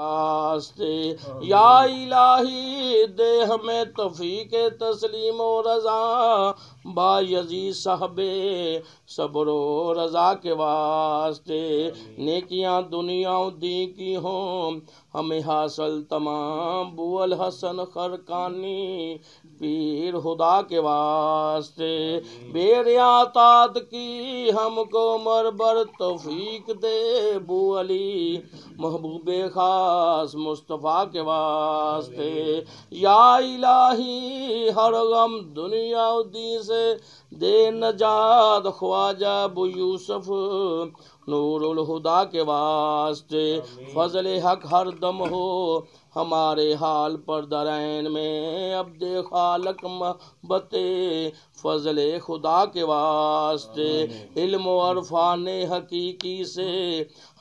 पास हाँ। या इलाही दे हमें तफी के तस्लीम और रज़ा बाजी साहबे सबरो रजा के वास्ते नेकियां दुनिया दी की हो हमें हासिल तमाम बुअल हसन खरकानी पीर खुदा के वास्ते बेरियातात की हमको मरबर तोफीक दे बुअली महबूब खास मुस्तफ़ा के वास्ते या इलाही हर गम दुनिया दी से दे नजाद ख्वाजा बू यूसुफ नूरुल हुदा के वास्ते फजल हक हर दम हो हमारे हाल पर दरैन में अब दे खालक फजल खुदा के वास्ते इल्म और फान हकीकी से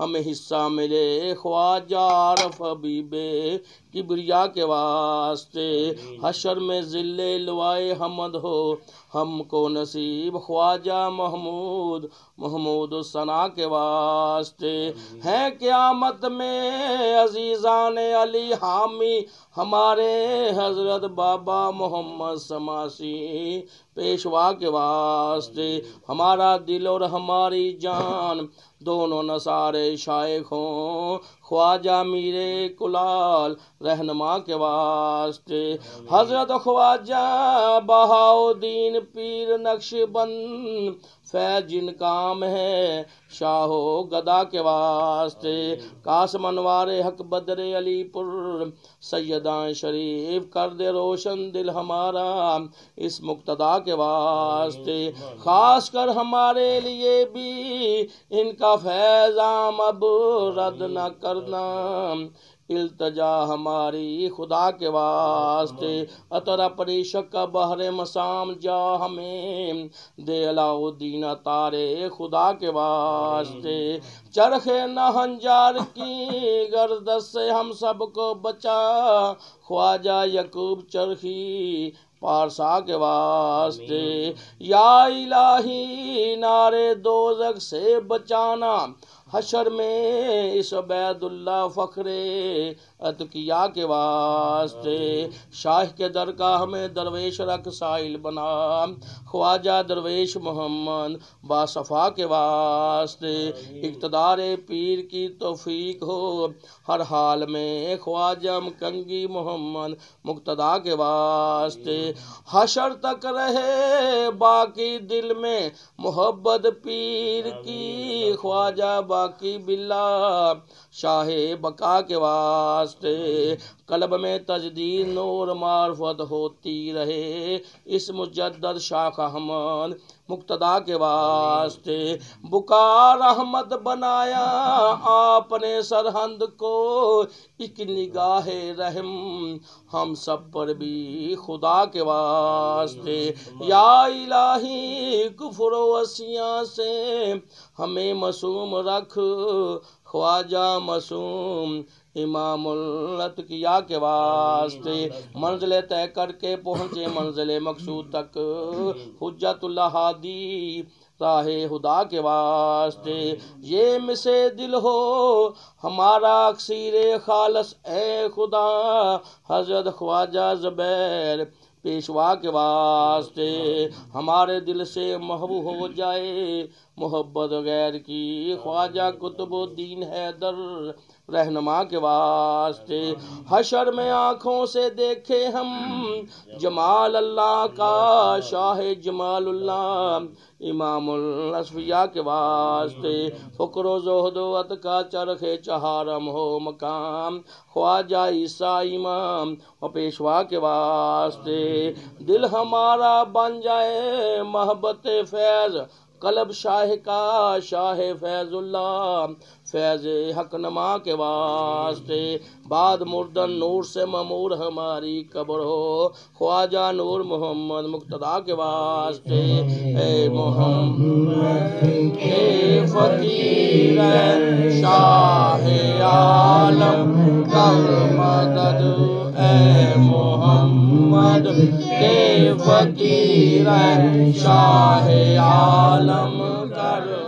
हमें हिस्सा मिले ख्वाजा रफ किबरिया के वास्ते हशर में ज़िले लवाए हमद हो हमको नसीब ख्वाजा महमूद महमूद सना के वास्ते वास्ते क्या क्यामत में अजीज़ान अली हामी हमारे हजरत बाबा मोहम्मद समासी पेशवा के वास्ते हमारा दिल और हमारी जान दोनों नसारे शायख हों ख्वाजा मीरे कुलाल रहनमा के वास्ते हजरत ख्वाजा बहाउद्दीन पीर नक्शबंद फैज काम है शाहो गदा के वास्ते कासम अनवार हक बदरे अलीपुर सैदा शरीफ कर दे रोशन दिल हमारा इस मुक्तदा के वास्ते खास कर हमारे लिए भी इनका फैजाम अब रद्द न करना इल्तजा हमारी खुदा के वास्ते अतरा परिशक बहरे मसाम जा हमें दे अलाउद्दीन तारे खुदा के वास्ते चरखे नहंजार की गर्द से हम सबको बचा ख्वाजा यकूब चरखी पारसा के वास्ते या इलाही नारे दोजक से बचाना हशर में इस बैदुल्ला फ़खरे अतकिया के वास्ते शाह के दर का हमें दरवेश रख साहिल बना ख्वाजा दरवेश मोहम्मद बासफ़ा के वास्ते इकतदार पीर की तोफीक हो हर हाल में ख्वाजा कंगी मोहम्मद मुक्तदा के वास्ते हशर तक रहे बाकी दिल में मोहब्बत पीर की ख्वाजा बाकी बिल्ला शाहे बका के वास्ते कलब में तजदीद नूर मार्फत होती रहे इस मुजद शाह अहमद मुक्तदा के वास्ते बुकार अहमद बनाया आपने सरहंद को एक निगाह रहम हम सब पर भी खुदा के वास्ते या इलाही कुफरोसिया से हमें मसूम रख ख्वाजा मसूम इमाम किया के वास्ते मंजिल तय करके पहुँचे मंजिल मकसूद तक हजतुल्ला हादी राह खुदा के वास्ते ये मिसे दिल हो हमारा अक्सर खालस ए खुदा हजरत ख्वाजा जबैर पेशवा के वास्ते हमारे दिल से महबू हो जाए मोहब्बत गैर की ख्वाजा कुतुबुद्दीन हैदर रहनमा के वास्ते हशर में आँखों से देखे हम जमाल अल्लाह का शाह जमाल इमामसफिया के वास्ते फ़क्र जहदवत का चरखे चहारम हो मकाम ख्वाजा ईसा इमाम और पेशवा के वास्ते दिल हमारा बन जाए महबत फैज़ कलब शाह का शाह फैजुल्ला फैज हक नमा के वास्ते बाद मुर्दन नूर से ममूर हमारी कब्र हो ख्वाजा नूर मोहम्मद मुक्तदा के वास्ते फकीर शाह आलम कर मदद ए मोहम्मद के फकीरन शाह आलम कर